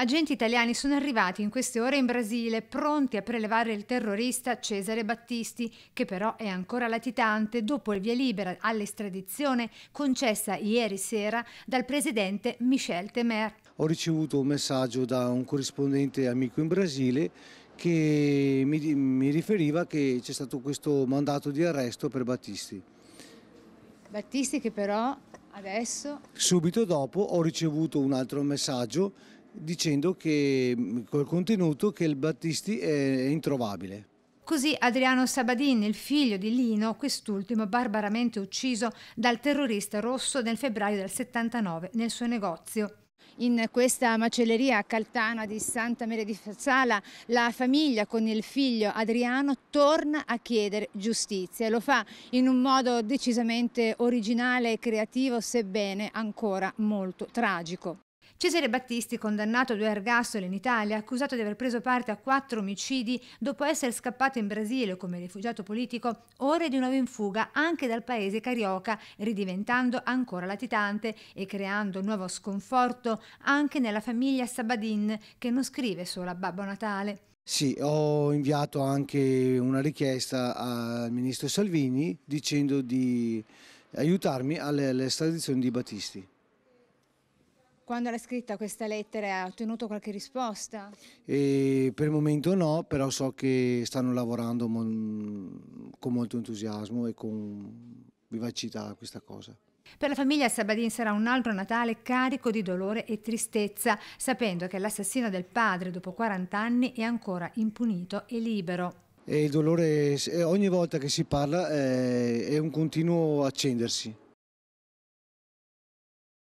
Agenti italiani sono arrivati in queste ore in Brasile pronti a prelevare il terrorista Cesare Battisti, che però è ancora latitante dopo il via libera all'estradizione concessa ieri sera dal presidente Michel Temer. Ho ricevuto un messaggio da un corrispondente amico in Brasile che mi, mi riferiva che c'è stato questo mandato di arresto per Battisti. Battisti che però adesso... Subito dopo ho ricevuto un altro messaggio dicendo che, mm, col contenuto che il Battisti è introvabile. Così Adriano Sabadin, il figlio di Lino, quest'ultimo barbaramente ucciso dal terrorista rosso nel febbraio del 79 nel suo negozio. In questa macelleria a Caltana di Santa Maria di Fazzala la famiglia con il figlio Adriano torna a chiedere giustizia e lo fa in un modo decisamente originale e creativo sebbene ancora molto tragico. Cesare Battisti, condannato a due ergastoli in Italia, accusato di aver preso parte a quattro omicidi dopo essere scappato in Brasile come rifugiato politico, ora è di nuovo in fuga anche dal paese carioca, ridiventando ancora latitante e creando nuovo sconforto anche nella famiglia Sabadin, che non scrive solo a Babbo Natale. Sì, ho inviato anche una richiesta al ministro Salvini dicendo di aiutarmi all'estradizione di Battisti quando l'ha scritta questa lettera ha ottenuto qualche risposta? E per il momento no, però so che stanno lavorando con molto entusiasmo e con vivacità a questa cosa. Per la famiglia Sabadin sarà un altro Natale carico di dolore e tristezza, sapendo che l'assassino del padre dopo 40 anni è ancora impunito e libero. E il dolore, ogni volta che si parla, eh, è un continuo accendersi.